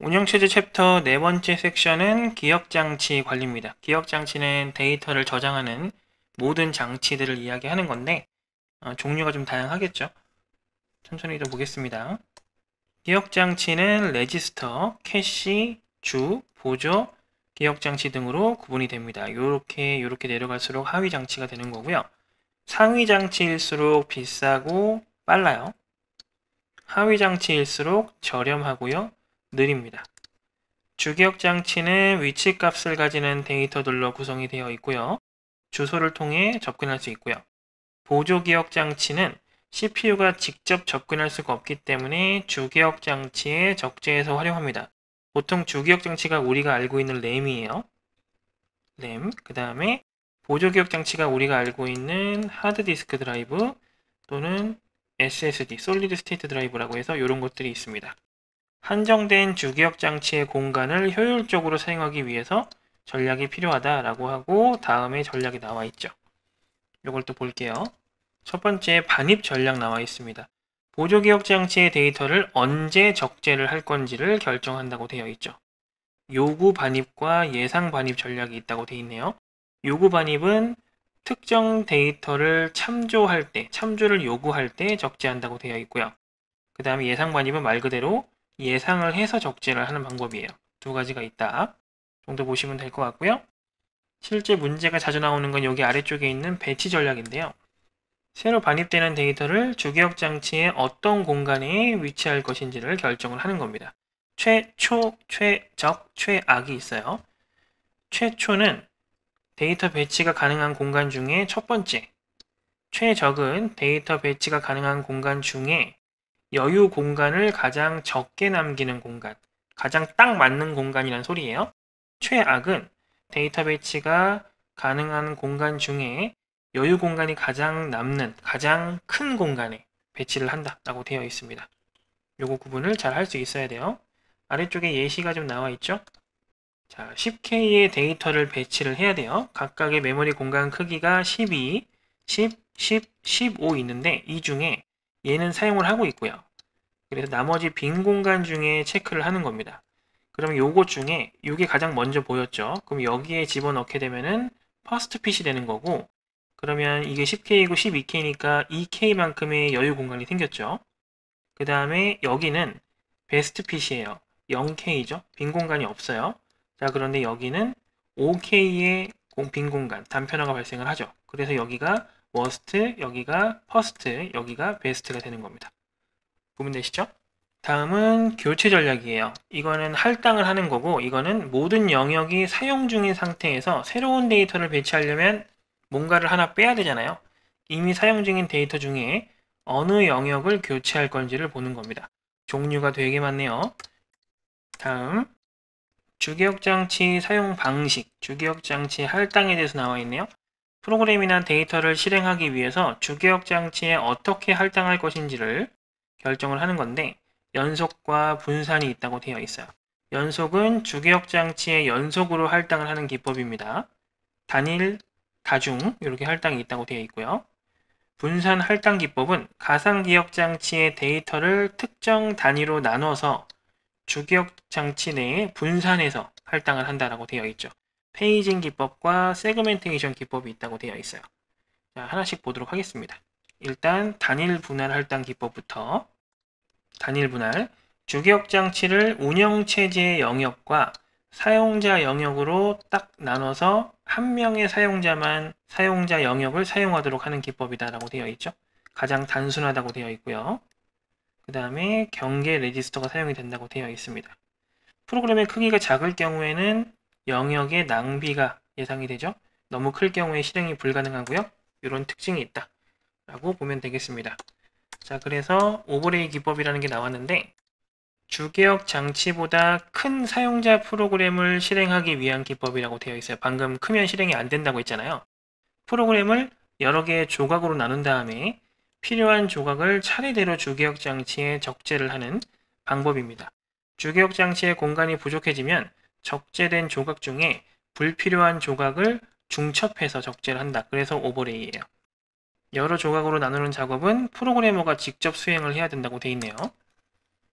운영체제 챕터 네 번째 섹션은 기억장치 관리입니다. 기억장치는 데이터를 저장하는 모든 장치들을 이야기하는 건데 어, 종류가 좀 다양하겠죠. 천천히 좀 보겠습니다. 기억장치는 레지스터, 캐시, 주, 보조, 기억장치 등으로 구분이 됩니다. 이렇게 요렇게 내려갈수록 하위 장치가 되는 거고요. 상위 장치일수록 비싸고 빨라요. 하위 장치일수록 저렴하고요. 느립니다. 주기억 장치는 위치 값을 가지는 데이터들로 구성이 되어 있고요. 주소를 통해 접근할 수 있고요. 보조 기억 장치는 CPU가 직접 접근할 수가 없기 때문에 주기억 장치에 적재해서 활용합니다. 보통 주기억 장치가 우리가 알고 있는 램이에요. 램, 그 다음에 보조 기억 장치가 우리가 알고 있는 하드디스크 드라이브 또는 SSD, 솔리드 스테이트 드라이브라고 해서 이런 것들이 있습니다. 한정된 주기억 장치의 공간을 효율적으로 사용하기 위해서 전략이 필요하다라고 하고 다음에 전략이 나와 있죠. 이걸 또 볼게요. 첫 번째 반입 전략 나와 있습니다. 보조기억 장치의 데이터를 언제 적재를 할 건지를 결정한다고 되어 있죠. 요구 반입과 예상 반입 전략이 있다고 되어 있네요. 요구 반입은 특정 데이터를 참조할 때, 참조를 요구할 때 적재한다고 되어 있고요. 그 다음에 예상 반입은 말 그대로 예상을 해서 적재를 하는 방법이에요. 두 가지가 있다 정도 보시면 될 것 같고요. 실제 문제가 자주 나오는 건 여기 아래쪽에 있는 배치 전략인데요. 새로 반입되는 데이터를 주기억 장치의 어떤 공간에 위치할 것인지를 결정을 하는 겁니다. 최초, 최적, 최악이 있어요. 최초는 데이터 배치가 가능한 공간 중에 첫 번째, 최적은 데이터 배치가 가능한 공간 중에 여유 공간을 가장 적게 남기는 공간, 가장 딱 맞는 공간이란 소리예요. 최악은 데이터 배치가 가능한 공간 중에 여유 공간이 가장 남는 가장 큰 공간에 배치를 한다라고 되어 있습니다. 요거 구분을 잘 할 수 있어야 돼요. 아래쪽에 예시가 좀 나와 있죠? 자, 10K의 데이터를 배치를 해야 돼요. 각각의 메모리 공간 크기가 12, 10, 10, 15 있는데 이 중에 얘는 사용을 하고 있고요. 그래서 나머지 빈 공간 중에 체크를 하는 겁니다. 그럼 요것 중에 요게 가장 먼저 보였죠. 그럼 여기에 집어넣게 되면은 퍼스트 핏이 되는 거고 그러면 이게 10K이고 12K니까 2K만큼의 여유 공간이 생겼죠. 그 다음에 여기는 베스트 핏이에요. 0K죠. 빈 공간이 없어요. 자 그런데 여기는 5K의 빈 공간, 단편화가 발생을 하죠. 그래서 여기가 워스트, 여기가 퍼스트, 여기가 베스트가 되는 겁니다. 구분되시죠? 다음은 교체 전략이에요. 이거는 할당을 하는 거고 이거는 모든 영역이 사용 중인 상태에서 새로운 데이터를 배치하려면 뭔가를 하나 빼야 되잖아요. 이미 사용 중인 데이터 중에 어느 영역을 교체할 건지를 보는 겁니다. 종류가 되게 많네요. 다음 주기억 장치 사용 방식, 주기억 장치 할당에 대해서 나와 있네요. 프로그램이나 데이터를 실행하기 위해서 주기억 장치에 어떻게 할당할 것인지를 결정을 하는 건데 연속과 분산이 있다고 되어 있어요. 연속은 주기억 장치의 연속으로 할당을 하는 기법입니다. 단일, 다중 이렇게 할당이 있다고 되어 있고요. 분산 할당 기법은 가상기억 장치의 데이터를 특정 단위로 나눠서 주기억 장치 내에 분산해서 할당을 한다라고 되어 있죠. 페이징 기법과 세그멘테이션 기법이 있다고 되어 있어요. 자, 하나씩 보도록 하겠습니다. 일단 단일 분할 할당 기법부터 단일 분할 주격 장치를 운영 체제의 영역과 사용자 영역으로 딱 나눠서 한 명의 사용자만 사용자 영역을 사용하도록 하는 기법이다라고 되어 있죠. 가장 단순하다고 되어 있고요. 그 다음에 경계 레지스터가 사용이 된다고 되어 있습니다. 프로그램의 크기가 작을 경우에는 영역의 낭비가 예상이 되죠. 너무 클 경우에 실행이 불가능하고요. 이런 특징이 있다. 라고 보면 되겠습니다. 자, 그래서 오버레이 기법이라는 게 나왔는데 주개혁 장치보다 큰 사용자 프로그램을 실행하기 위한 기법이라고 되어 있어요. 방금 크면 실행이 안 된다고 했잖아요. 프로그램을 여러 개의 조각으로 나눈 다음에 필요한 조각을 차례대로 주개혁 장치에 적재를 하는 방법입니다. 주개혁 장치의 공간이 부족해지면 적재된 조각 중에 불필요한 조각을 중첩해서 적재를 한다. 그래서 오버레이예요. 여러 조각으로 나누는 작업은 프로그래머가 직접 수행을 해야 된다고 되어 있네요.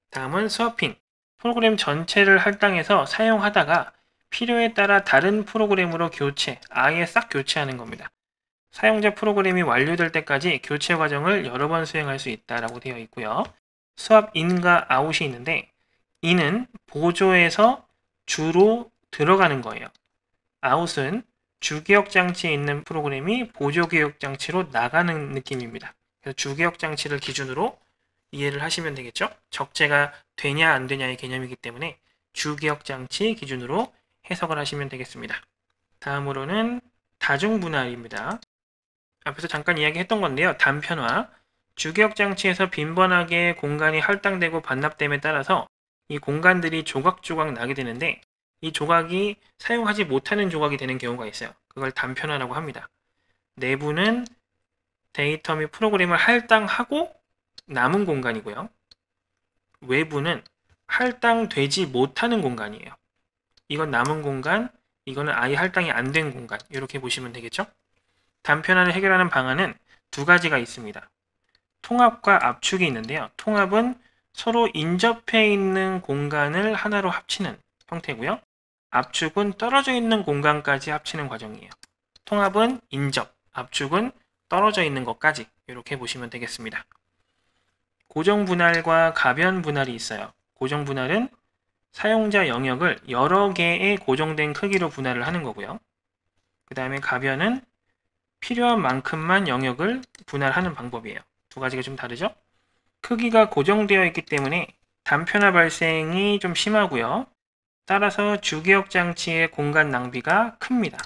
다음은 스와핑. 프로그램 전체를 할당해서 사용하다가 필요에 따라 다른 프로그램으로 교체, 아예 싹 교체하는 겁니다. 사용자 프로그램이 완료될 때까지 교체 과정을 여러 번 수행할 수 있다라고 되어 있고요. 스왑 인과 아웃이 있는데 인은 보조에서 주로 들어가는 거예요. 아웃은 주기억 장치에 있는 프로그램이 보조 기억 장치로 나가는 느낌입니다. 그래서 주기억 장치를 기준으로 이해를 하시면 되겠죠. 적재가 되냐 안 되냐의 개념이기 때문에 주기억 장치 기준으로 해석을 하시면 되겠습니다. 다음으로는 다중분할입니다. 앞에서 잠깐 이야기했던 건데요. 단편화. 주기억 장치에서 빈번하게 공간이 할당되고 반납됨에 따라서 이 공간들이 조각조각 나게 되는데 이 조각이 사용하지 못하는 조각이 되는 경우가 있어요. 그걸 단편화라고 합니다. 내부는 데이터 및 프로그램을 할당하고 남은 공간이고요. 외부는 할당되지 못하는 공간이에요. 이건 남은 공간, 이거는 아예 할당이 안 된 공간 이렇게 보시면 되겠죠? 단편화를 해결하는 방안은 두 가지가 있습니다. 통합과 압축이 있는데요. 통합은 서로 인접해 있는 공간을 하나로 합치는 형태고요. 압축은 떨어져 있는 공간까지 합치는 과정이에요. 통합은 인접, 압축은 떨어져 있는 것까지 이렇게 보시면 되겠습니다. 고정 분할과 가변 분할이 있어요. 고정 분할은 사용자 영역을 여러 개의 고정된 크기로 분할을 하는 거고요. 그 다음에 가변은 필요한 만큼만 영역을 분할하는 방법이에요. 두 가지가 좀 다르죠? 크기가 고정되어 있기 때문에 단편화 발생이 좀 심하고요. 따라서 주기억 장치의 공간 낭비가 큽니다.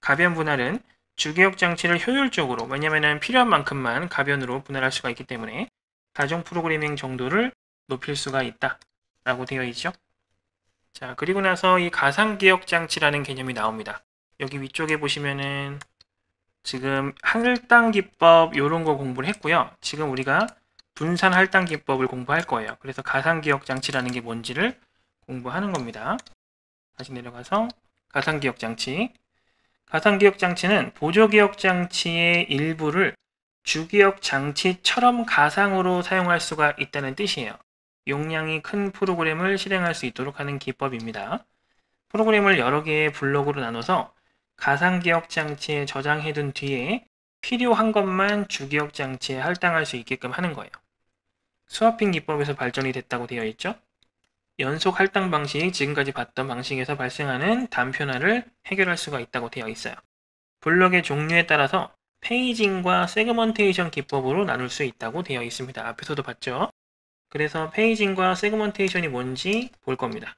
가변 분할은 주기억 장치를 효율적으로 왜냐하면 필요한 만큼만 가변으로 분할할 수가 있기 때문에 다중 프로그래밍 정도를 높일 수가 있다 라고 되어 있죠. 자 그리고 나서 이 가상기억 장치라는 개념이 나옵니다. 여기 위쪽에 보시면은 지금 한글당 기법 이런 거 공부를 했고요. 지금 우리가 분산 할당 기법을 공부할 거예요. 그래서 가상 기억 장치라는 게 뭔지를 공부하는 겁니다. 다시 내려가서 가상 기억 장치. 가상 기억 장치는 보조 기억 장치의 일부를 주기억 장치처럼 가상으로 사용할 수가 있다는 뜻이에요. 용량이 큰 프로그램을 실행할 수 있도록 하는 기법입니다. 프로그램을 여러 개의 블록으로 나눠서 가상 기억 장치에 저장해 둔 뒤에 필요한 것만 주기억 장치에 할당할 수 있게끔 하는 거예요. 스와핑 기법에서 발전이 됐다고 되어 있죠. 연속 할당 방식이 지금까지 봤던 방식에서 발생하는 단편화를 해결할 수가 있다고 되어 있어요. 블럭의 종류에 따라서 페이징과 세그먼테이션 기법으로 나눌 수 있다고 되어 있습니다. 앞에서도 봤죠? 그래서 페이징과 세그먼테이션이 뭔지 볼 겁니다.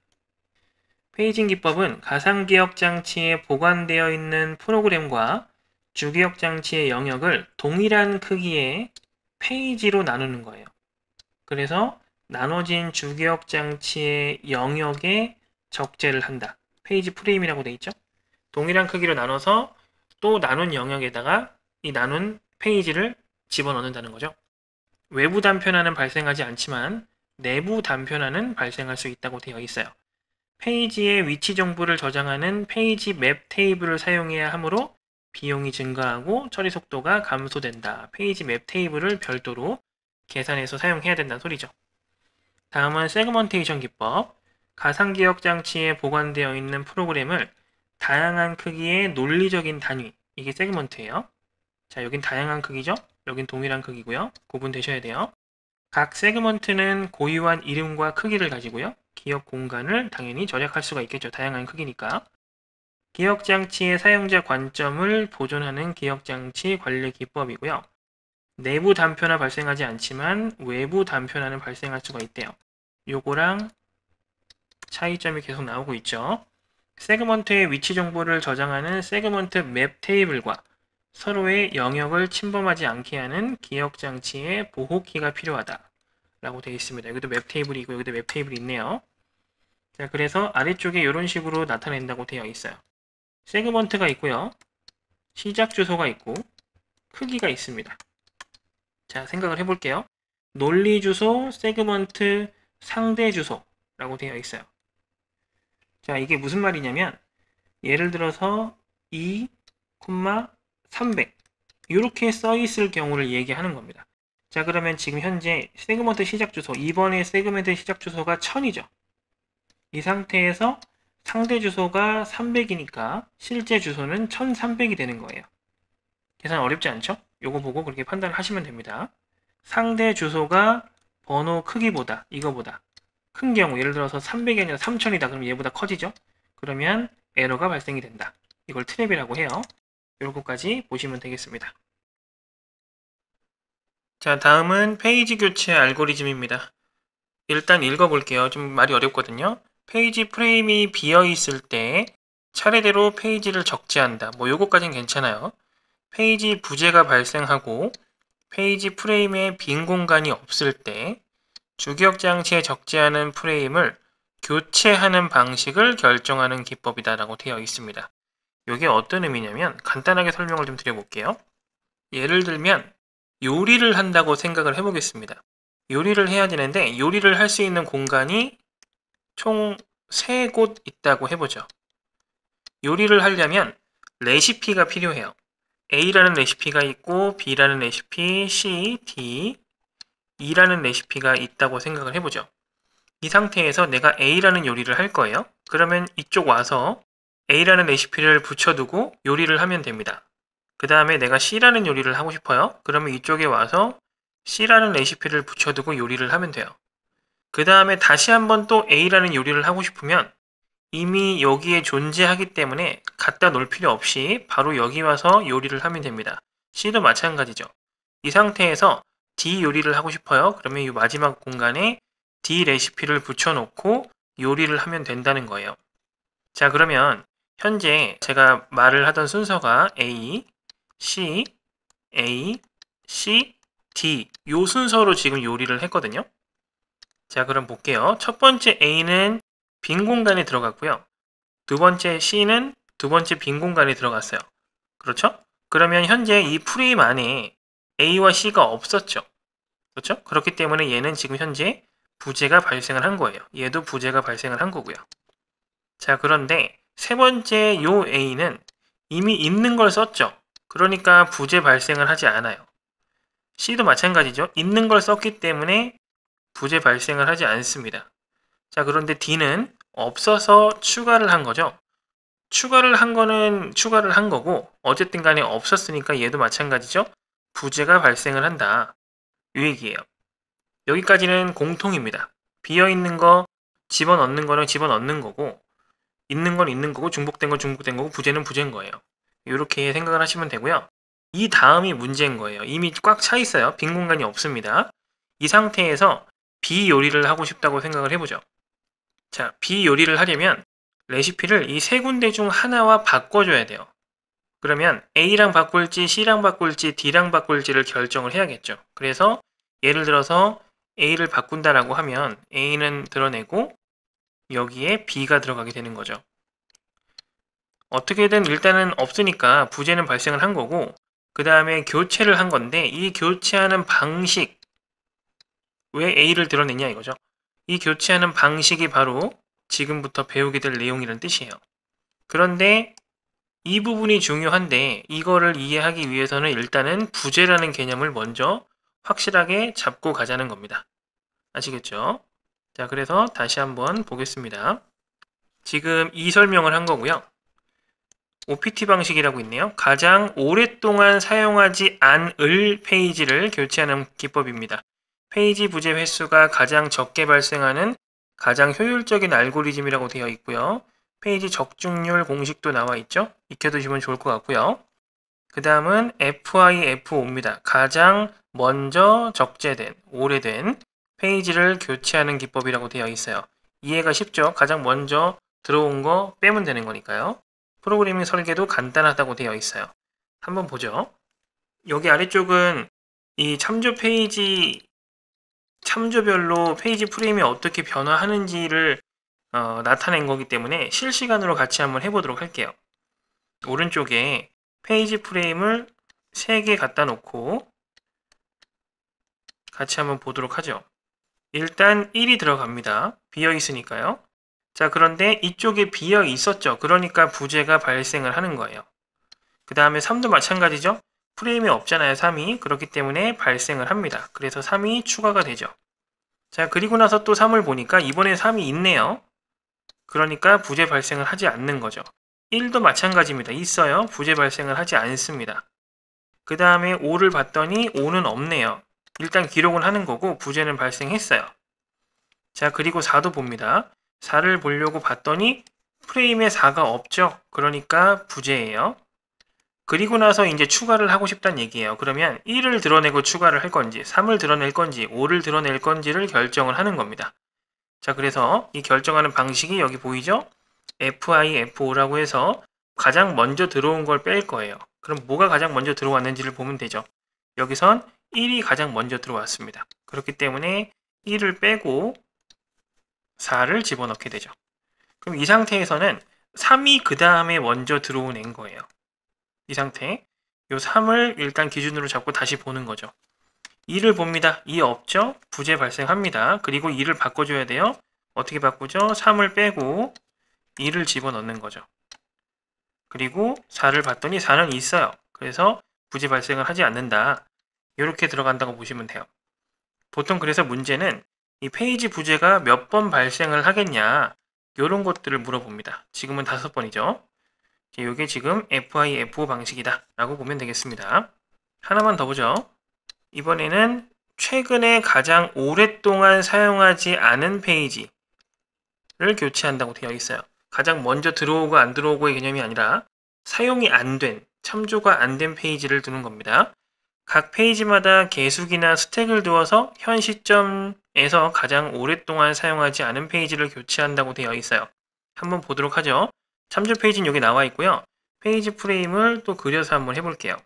페이징 기법은 가상기억 장치에 보관되어 있는 프로그램과 주기억 장치의 영역을 동일한 크기의 페이지로 나누는 거예요. 그래서 나눠진 주기억 장치의 영역에 적재를 한다. 페이지 프레임이라고 돼 있죠. 동일한 크기로 나눠서 또 나눈 영역에다가 이 나눈 페이지를 집어넣는다는 거죠. 외부 단편화는 발생하지 않지만 내부 단편화는 발생할 수 있다고 되어 있어요. 페이지의 위치 정보를 저장하는 페이지 맵 테이블을 사용해야 하므로 비용이 증가하고 처리 속도가 감소된다. 페이지 맵 테이블을 별도로 계산해서 사용해야 된다는 소리죠. 다음은 세그먼테이션 기법. 가상기억 장치에 보관되어 있는 프로그램을 다양한 크기의 논리적인 단위, 이게 세그먼트예요. 자, 여긴 다양한 크기죠? 여긴 동일한 크기고요. 구분되셔야 돼요. 각 세그먼트는 고유한 이름과 크기를 가지고요. 기억 공간을 당연히 절약할 수가 있겠죠. 다양한 크기니까. 기억장치의 사용자 관점을 보존하는 기억장치 관리 기법이고요. 내부 단편화 발생하지 않지만 외부 단편화는 발생할 수가 있대요. 요거랑 차이점이 계속 나오고 있죠. 세그먼트의 위치 정보를 저장하는 세그먼트 맵 테이블과 서로의 영역을 침범하지 않게 하는 기억장치의 보호키가 필요하다. 라고 되어 있습니다. 여기도 맵 테이블이 있고 여기도 맵 테이블이 있네요. 자, 그래서 아래쪽에 이런 식으로 나타낸다고 되어 있어요. 세그먼트가 있고요. 시작 주소가 있고 크기가 있습니다. 자, 생각을 해볼게요. 논리 주소, 세그먼트, 상대 주소라고 되어 있어요. 자, 이게 무슨 말이냐면 예를 들어서 2, 300 이렇게 써 있을 경우를 얘기하는 겁니다. 자, 그러면 지금 현재 세그먼트 시작 주소, 이번에 세그먼트 시작 주소가 1000이죠. 이 상태에서 상대 주소가 300이니까 실제 주소는 1300이 되는 거예요. 계산 어렵지 않죠? 요거 보고 그렇게 판단을 하시면 됩니다. 상대 주소가 번호 크기보다 이거보다 큰 경우 예를 들어서 300이 아니라 3000이다 그럼 얘보다 커지죠. 그러면 에러가 발생이 된다. 이걸 트랩이라고 해요. 요거까지 보시면 되겠습니다. 자 다음은 페이지 교체 알고리즘입니다. 일단 읽어볼게요. 좀 말이 어렵거든요. 페이지 프레임이 비어있을 때 차례대로 페이지를 적재한다. 뭐 요거까지는 괜찮아요. 페이지 부재가 발생하고 페이지 프레임에 빈 공간이 없을 때주격 장치에 적재하는 프레임을 교체하는 방식을 결정하는 기법이다라고 되어 있습니다. 이게 어떤 의미냐면 간단하게 설명을 좀 드려볼게요. 예를 들면 요리를 한다고 생각을 해보겠습니다. 요리를 해야 되는데 요리를 할 수 있는 공간이 총 3곳 있다고 해보죠. 요리를 하려면 레시피가 필요해요. A라는 레시피가 있고 B라는 레시피, C, D, E라는 레시피가 있다고 생각을 해보죠. 이 상태에서 내가 A라는 요리를 할 거예요. 그러면 이쪽 와서 A라는 레시피를 붙여두고 요리를 하면 됩니다. 그 다음에 내가 C라는 요리를 하고 싶어요. 그러면 이쪽에 와서 C라는 레시피를 붙여두고 요리를 하면 돼요. 그 다음에 다시 한번 또 A라는 요리를 하고 싶으면 이미 여기에 존재하기 때문에 갖다 놓을 필요 없이 바로 여기 와서 요리를 하면 됩니다. C도 마찬가지죠. 이 상태에서 D 요리를 하고 싶어요. 그러면 이 마지막 공간에 D 레시피를 붙여놓고 요리를 하면 된다는 거예요. 자 그러면 현재 제가 말을 하던 순서가 A, C, A, C, D 요 순서로 지금 요리를 했거든요. 자 그럼 볼게요. 첫 번째 A는 빈 공간이 들어갔고요. 두 번째 C는 두 번째 빈 공간이 들어갔어요. 그렇죠? 그러면 현재 이 프림 안에 A와 C가 없었죠. 그렇죠? 그렇기 때문에 얘는 지금 현재 부재가 발생을 한 거예요. 얘도 부재가 발생을 한 거고요. 자, 그런데 세 번째 요 A는 이미 있는 걸 썼죠. 그러니까 부재 발생을 하지 않아요. C도 마찬가지죠. 있는 걸 썼기 때문에 부재 발생을 하지 않습니다. 자, 그런데 D는 없어서 추가를 한 거죠. 추가를 한 거는 추가를 한 거고 어쨌든 간에 없었으니까 얘도 마찬가지죠. 부재가 발생을 한다. 요 얘기예요. 여기까지는 공통입니다. 비어있는 거 집어넣는 거는 집어넣는 거고 있는 건 있는 거고 중복된 건 중복된 거고 부재는 부재인 거예요. 이렇게 생각을 하시면 되고요. 이 다음이 문제인 거예요. 이미 꽉 차 있어요. 빈 공간이 없습니다. 이 상태에서 비요리를 하고 싶다고 생각을 해보죠. 자, 비요리를 하려면 레시피를 이 세 군데 중 하나와 바꿔줘야 돼요. 그러면 A랑 바꿀지 C랑 바꿀지 D랑 바꿀지를 결정을 해야겠죠. 그래서 예를 들어서 A를 바꾼다라고 하면 A는 드러내고 여기에 B가 들어가게 되는 거죠. 어떻게든 일단은 없으니까 부재는 발생을 한 거고 그 다음에 교체를 한 건데 이 교체하는 방식 왜 A를 드러내냐 이거죠. 이 교체하는 방식이 바로 지금부터 배우게 될내용이란 뜻이에요. 그런데 이 부분이 중요한데 이거를 이해하기 위해서는 일단은 부재라는 개념을 먼저 확실하게 잡고 가자는 겁니다. 아시겠죠? 자 그래서 다시 한번 보겠습니다. 지금 이 설명을 한 거고요. OPT 방식이라고 있네요. 가장 오랫동안 사용하지 않을 페이지를 교체하는 기법입니다. 페이지 부재 횟수가 가장 적게 발생하는 가장 효율적인 알고리즘이라고 되어 있고요. 페이지 적중률 공식도 나와 있죠. 익혀두시면 좋을 것 같고요. 그 다음은 FIFO입니다. 가장 먼저 적재된, 오래된 페이지를 교체하는 기법이라고 되어 있어요. 이해가 쉽죠? 가장 먼저 들어온 거 빼면 되는 거니까요. 프로그래밍 설계도 간단하다고 되어 있어요. 한번 보죠. 여기 아래쪽은 이 참조 페이지 참조별로 페이지 프레임이 어떻게 변화하는지를 어, 나타낸 거기 때문에 실시간으로 같이 한번 해보도록 할게요. 오른쪽에 페이지 프레임을 3개 갖다 놓고 같이 한번 보도록 하죠. 일단 1이 들어갑니다. 비어 있으니까요. 자 그런데 이쪽에 비어 있었죠. 그러니까 부재가 발생을 하는 거예요. 그 다음에 3도 마찬가지죠. 프레임이 없잖아요. 3이. 그렇기 때문에 발생을 합니다. 그래서 3이 추가가 되죠. 자, 그리고 나서 또 3을 보니까 이번에 3이 있네요. 그러니까 부재 발생을 하지 않는 거죠. 1도 마찬가지입니다. 있어요. 부재 발생을 하지 않습니다. 그 다음에 5를 봤더니 5는 없네요. 일단 기록은 하는 거고 부재는 발생했어요. 자, 그리고 4도 봅니다. 4를 보려고 봤더니 프레임에 4가 없죠. 그러니까 부재예요. 그리고 나서 이제 추가를 하고 싶다는 얘기예요. 그러면 1을 드러내고 추가를 할 건지 3을 드러낼 건지 5를 드러낼 건지를 결정을 하는 겁니다. 자 그래서 이 결정하는 방식이 여기 보이죠? fi, fo라고 해서 가장 먼저 들어온 걸 뺄 거예요. 그럼 뭐가 가장 먼저 들어왔는지를 보면 되죠. 여기선 1이 가장 먼저 들어왔습니다. 그렇기 때문에 1을 빼고 4를 집어넣게 되죠. 그럼 이 상태에서는 3이 그 다음에 먼저 들어온 앤 거예요. 이 상태 요 3을 일단 기준으로 잡고 다시 보는 거죠. 2를 봅니다. 2 없죠? 부재 발생합니다. 그리고 2를 바꿔줘야 돼요. 어떻게 바꾸죠? 3을 빼고 2를 집어넣는 거죠. 그리고 4를 봤더니 4는 있어요. 그래서 부재 발생을 하지 않는다. 이렇게 들어간다고 보시면 돼요. 보통 그래서 문제는 이 페이지 부재가 몇 번 발생을 하겠냐 이런 것들을 물어봅니다. 지금은 다섯 번이죠. 이게 지금 FIFO 방식이다 라고 보면 되겠습니다. 하나만 더 보죠. 이번에는 최근에 가장 오랫동안 사용하지 않은 페이지를 교체한다고 되어 있어요. 가장 먼저 들어오고 안 들어오고의 개념이 아니라 사용이 안 된, 참조가 안 된 페이지를 두는 겁니다. 각 페이지마다 계수기나 스택을 두어서 현 시점에서 가장 오랫동안 사용하지 않은 페이지를 교체한다고 되어 있어요. 한번 보도록 하죠. 참조 페이지는 여기 나와 있고요. 페이지 프레임을 또 그려서 한번 해볼게요.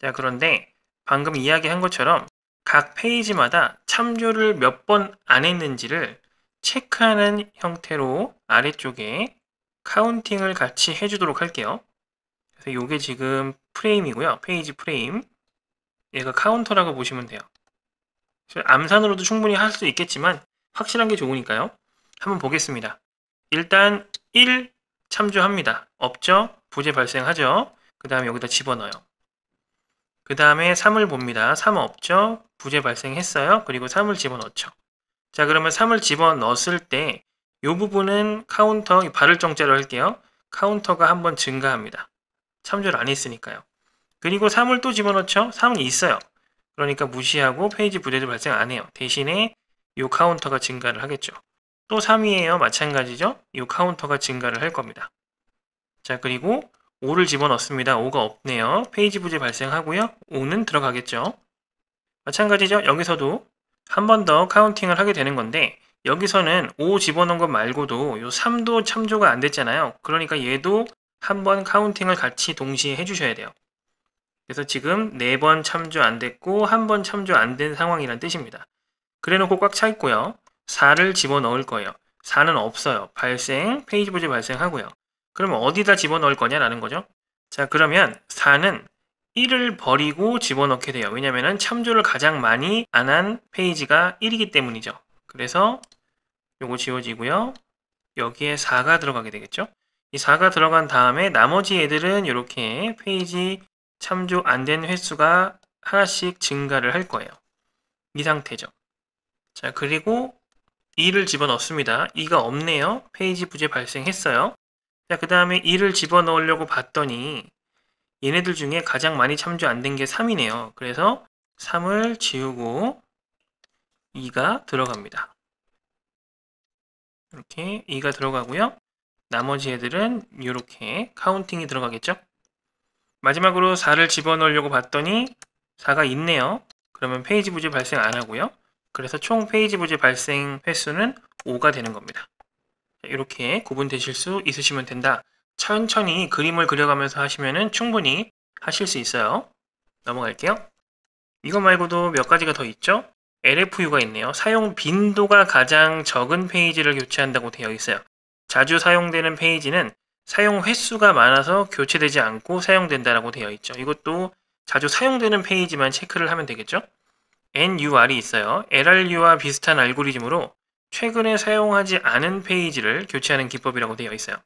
자 그런데 방금 이야기한 것처럼 각 페이지마다 참조를 몇 번 안 했는지를 체크하는 형태로 아래쪽에 카운팅을 같이 해주도록 할게요. 그래서 이게 지금 프레임이고요. 페이지 프레임. 얘가 카운터라고 보시면 돼요. 암산으로도 충분히 할 수 있겠지만 확실한 게 좋으니까요. 한번 보겠습니다. 일단 1 참조합니다. 없죠? 부재 발생하죠? 그 다음에 여기다 집어넣어요. 그 다음에 3을 봅니다. 3 없죠? 부재 발생했어요. 그리고 3을 집어넣죠. 자 그러면 3을 집어넣었을 때 이 부분은 카운터, 발을 정자로 할게요. 카운터가 한번 증가합니다. 참조를 안 했으니까요. 그리고 3을 또 집어넣죠? 3은 있어요. 그러니까 무시하고 페이지 부재도 발생 안 해요. 대신에 이 카운터가 증가를 하겠죠. 또 3위에요. 마찬가지죠. 이 카운터가 증가를 할 겁니다. 자 그리고 5를 집어넣습니다. 5가 없네요. 페이지 부재 발생하고요. 5는 들어가겠죠. 마찬가지죠. 여기서도 한 번 더 카운팅을 하게 되는 건데 여기서는 5 집어넣은 것 말고도 요 3도 참조가 안 됐잖아요. 그러니까 얘도 한 번 카운팅을 같이 동시에 해주셔야 돼요. 그래서 지금 4번 참조 안 됐고 한 번 참조 안 된 상황이란 뜻입니다. 그래놓고 꽉 차 있고요. 4를 집어넣을 거예요. 4는 없어요. 발생, 페이지 부지 발생하고요. 그러면 어디다 집어넣을 거냐라는 거죠. 자, 그러면 4는 1을 버리고 집어넣게 돼요. 왜냐면은 참조를 가장 많이 안 한 페이지가 1이기 때문이죠. 그래서 요거 지워지고요. 여기에 4가 들어가게 되겠죠. 이 4가 들어간 다음에 나머지 애들은 이렇게 페이지 참조 안 된 횟수가 하나씩 증가를 할 거예요. 이 상태죠. 자, 그리고 2를 집어넣습니다. 2가 없네요. 페이지 부재 발생했어요. 자, 그 다음에 2를 집어넣으려고 봤더니 얘네들 중에 가장 많이 참조 안 된 게 3이네요. 그래서 3을 지우고 2가 들어갑니다. 이렇게 2가 들어가고요. 나머지 애들은 이렇게 카운팅이 들어가겠죠. 마지막으로 4를 집어넣으려고 봤더니 4가 있네요. 그러면 페이지 부재 발생 안 하고요. 그래서 총 페이지 부재 발생 횟수는 5가 되는 겁니다. 이렇게 구분되실 수 있으시면 된다. 천천히 그림을 그려가면서 하시면 충분히 하실 수 있어요. 넘어갈게요. 이거 말고도 몇 가지가 더 있죠? LFU가 있네요. 사용 빈도가 가장 적은 페이지를 교체한다고 되어 있어요. 자주 사용되는 페이지는 사용 횟수가 많아서 교체되지 않고 사용된다라고 되어 있죠. 이것도 자주 사용되는 페이지만 체크를 하면 되겠죠? NUR이 있어요. LRU와 비슷한 알고리즘으로 최근에 사용하지 않은 페이지를 교체하는 기법이라고 되어 있어요.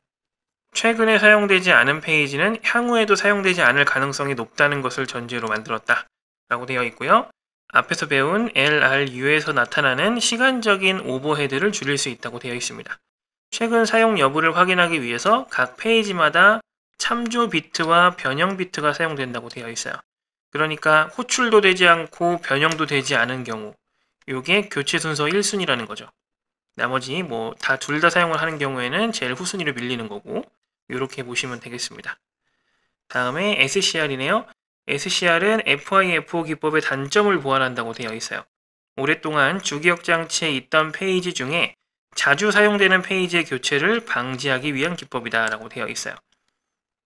최근에 사용되지 않은 페이지는 향후에도 사용되지 않을 가능성이 높다는 것을 전제로 만들었다. 라고 되어 있고요. 앞에서 배운 LRU에서 나타나는 시간적인 오버헤드를 줄일 수 있다고 되어 있습니다. 최근 사용 여부를 확인하기 위해서 각 페이지마다 참조 비트와 변형 비트가 사용된다고 되어 있어요. 그러니까 호출도 되지 않고 변형도 되지 않은 경우 이게 교체 순서 1순위라는 거죠. 나머지 뭐 다 둘 다 사용을 하는 경우에는 제일 후순위로 밀리는 거고 이렇게 보시면 되겠습니다. 다음에 SCR이네요. SCR은 FIFO 기법의 단점을 보완한다고 되어 있어요. 오랫동안 주기억 장치에 있던 페이지 중에 자주 사용되는 페이지의 교체를 방지하기 위한 기법이다 라고 되어 있어요.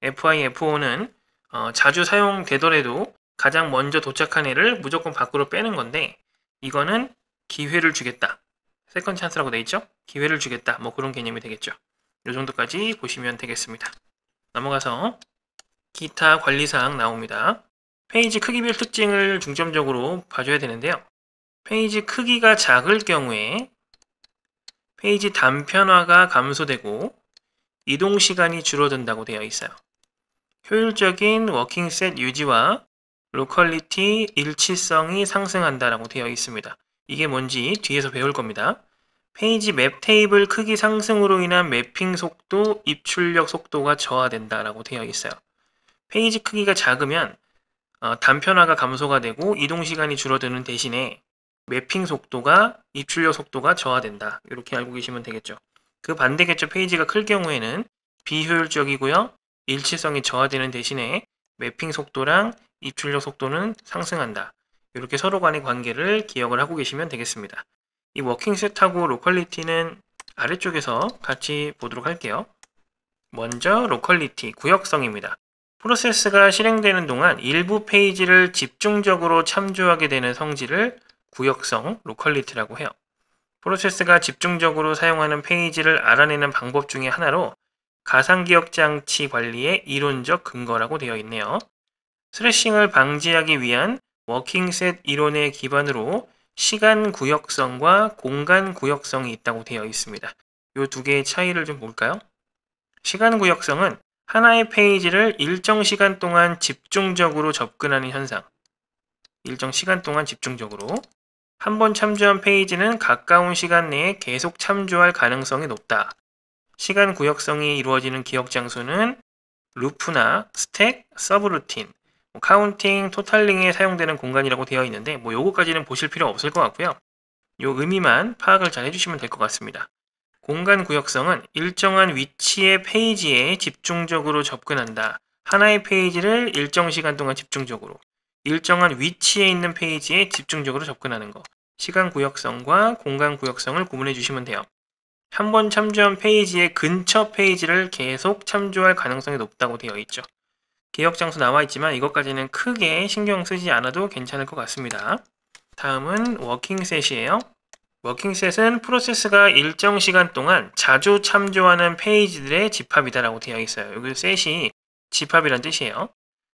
FIFO는 어, 자주 사용되더라도 가장 먼저 도착한 애를 무조건 밖으로 빼는 건데 이거는 기회를 주겠다. 세컨 찬스라고 돼 있죠? 기회를 주겠다. 뭐 그런 개념이 되겠죠. 이 정도까지 보시면 되겠습니다. 넘어가서 기타 관리사항 나옵니다. 페이지 크기별 특징을 중점적으로 봐줘야 되는데요. 페이지 크기가 작을 경우에 페이지 단편화가 감소되고 이동 시간이 줄어든다고 되어 있어요. 효율적인 워킹셋 유지와 로컬리티 일치성이 상승한다라고 되어 있습니다. 이게 뭔지 뒤에서 배울 겁니다. 페이지 맵 테이블 크기 상승으로 인한 맵핑 속도, 입출력 속도가 저하된다라고 되어 있어요. 페이지 크기가 작으면 어, 단편화가 감소가 되고 이동 시간이 줄어드는 대신에 맵핑 속도가, 입출력 속도가 저하된다. 이렇게 알고 계시면 되겠죠. 그 반대겠죠. 페이지가 클 경우에는 비효율적이고요. 일치성이 저하되는 대신에 맵핑 속도랑 입출력 속도는 상승한다. 이렇게 서로 간의 관계를 기억을 하고 계시면 되겠습니다. 이 워킹 셋하고 로컬리티는 아래쪽에서 같이 보도록 할게요. 먼저 로컬리티, 구역성입니다. 프로세스가 실행되는 동안 일부 페이지를 집중적으로 참조하게 되는 성질을 구역성, 로컬리티라고 해요. 프로세스가 집중적으로 사용하는 페이지를 알아내는 방법 중에 하나로 가상기억장치 관리의 이론적 근거라고 되어 있네요. 스트레싱을 방지하기 위한 워킹셋 이론의 기반으로 시간 구역성과 공간 구역성이 있다고 되어 있습니다. 이 두 개의 차이를 좀 볼까요? 시간 구역성은 하나의 페이지를 일정 시간 동안 집중적으로 접근하는 현상. 일정 시간 동안 집중적으로. 한 번 참조한 페이지는 가까운 시간 내에 계속 참조할 가능성이 높다. 시간 구역성이 이루어지는 기억 장소는 루프나 스택, 서브루틴, 뭐 카운팅, 토탈링에 사용되는 공간이라고 되어 있는데 뭐 요거까지는 보실 필요 없을 것 같고요. 요 의미만 파악을 잘 해주시면 될 것 같습니다. 공간 구역성은 일정한 위치의 페이지에 집중적으로 접근한다. 하나의 페이지를 일정 시간 동안 집중적으로 일정한 위치에 있는 페이지에 집중적으로 접근하는 것. 시간 구역성과 공간 구역성을 구분해 주시면 돼요. 한번 참조한 페이지의 근처 페이지를 계속 참조할 가능성이 높다고 되어 있죠. 개혁 장소 나와 있지만 이것까지는 크게 신경 쓰지 않아도 괜찮을 것 같습니다. 다음은 워킹셋이에요. 워킹셋은 프로세스가 일정 시간 동안 자주 참조하는 페이지들의 집합이다라고 되어 있어요. 여기 셋이 집합이란 뜻이에요.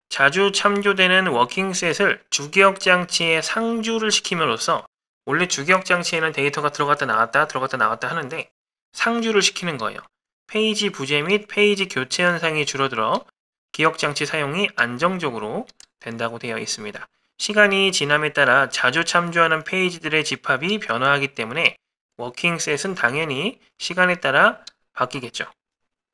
자주 참조되는 워킹셋을 주기억장치에 상주를 시킴으로써 원래 주기억장치에는 데이터가 들어갔다 나왔다 들어갔다 나왔다 하는데 상주를 시키는 거예요. 페이지 부재 및 페이지 교체 현상이 줄어들어 기억장치 사용이 안정적으로 된다고 되어 있습니다. 시간이 지남에 따라 자주 참조하는 페이지들의 집합이 변화하기 때문에 워킹셋은 당연히 시간에 따라 바뀌겠죠.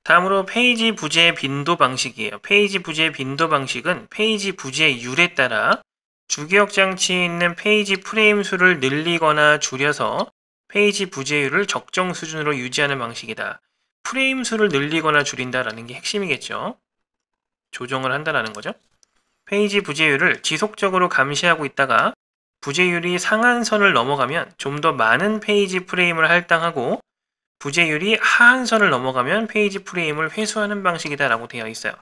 다음으로 페이지 부재 빈도 방식이에요. 페이지 부재 빈도 방식은 페이지 부재율에 따라 주기억 장치에 있는 페이지 프레임 수를 늘리거나 줄여서 페이지 부재율을 적정 수준으로 유지하는 방식이다. 프레임 수를 늘리거나 줄인다라는 게 핵심이겠죠. 조정을 한다라는 거죠. 페이지 부재율을 지속적으로 감시하고 있다가 부재율이 상한선을 넘어가면 좀 더 많은 페이지 프레임을 할당하고 부재율이 하한선을 넘어가면 페이지 프레임을 회수하는 방식이다라고 되어 있어요.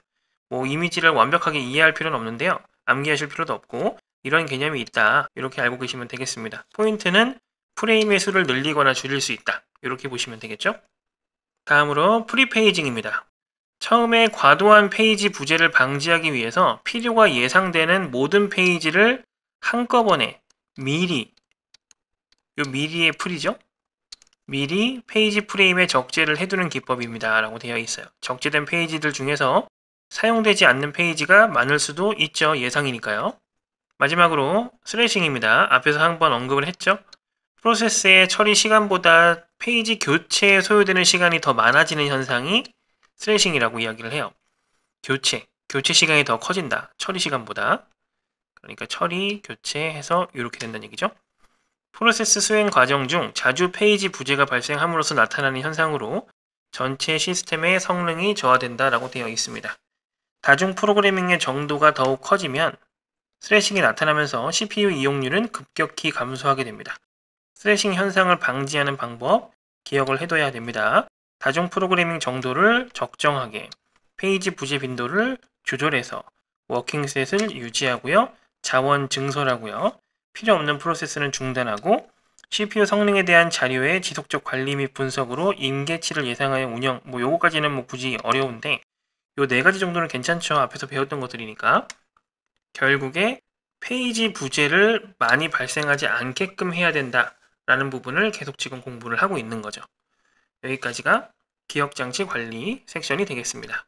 뭐 이미지를 완벽하게 이해할 필요는 없는데요. 암기하실 필요도 없고 이런 개념이 있다 이렇게 알고 계시면 되겠습니다. 포인트는 프레임의 수를 늘리거나 줄일 수 있다. 이렇게 보시면 되겠죠? 다음으로 프리페이징입니다. 처음에 과도한 페이지 부재를 방지하기 위해서 필요가 예상되는 모든 페이지를 한꺼번에 미리 요 미리의 풀이죠? 미리 페이지 프레임에 적재를 해두는 기법입니다. 라고 되어 있어요. 적재된 페이지들 중에서 사용되지 않는 페이지가 많을 수도 있죠. 예상이니까요. 마지막으로 스레싱입니다. 앞에서 한 번 언급을 했죠. 프로세스의 처리 시간보다 페이지 교체에 소요되는 시간이 더 많아지는 현상이 스레싱이라고 이야기를 해요. 교체, 교체 시간이 더 커진다. 처리 시간보다. 그러니까 처리, 교체해서 이렇게 된다는 얘기죠. 프로세스 수행 과정 중 자주 페이지 부재가 발생함으로써 나타나는 현상으로 전체 시스템의 성능이 저하된다라고 되어 있습니다. 다중 프로그래밍의 정도가 더욱 커지면 스레싱이 나타나면서 CPU 이용률은 급격히 감소하게 됩니다. 스트레싱 현상을 방지하는 방법 기억을 해둬야 됩니다. 다중 프로그래밍 정도를 적정하게, 페이지 부재 빈도를 조절해서 워킹셋을 유지하고요. 자원 증설하고요. 필요 없는 프로세스는 중단하고 CPU 성능에 대한 자료의 지속적 관리 및 분석으로 임계치를 예상하여 운영 뭐 요거까지는 뭐 굳이 어려운데 요 네 가지 정도는 괜찮죠. 앞에서 배웠던 것들이니까 결국에 페이지 부재를 많이 발생하지 않게끔 해야 된다. 라는 부분을 계속 지금 공부를 하고 있는 거죠. 여기까지가 기억장치 관리 섹션이 되겠습니다.